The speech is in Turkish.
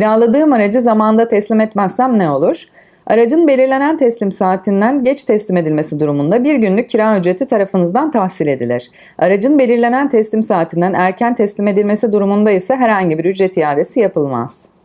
Kiraladığım aracı zamanda teslim etmezsem ne olur? Aracın belirlenen teslim saatinden geç teslim edilmesi durumunda bir günlük kira ücreti tarafınızdan tahsil edilir. Aracın belirlenen teslim saatinden erken teslim edilmesi durumunda ise herhangi bir ücret iadesi yapılmaz.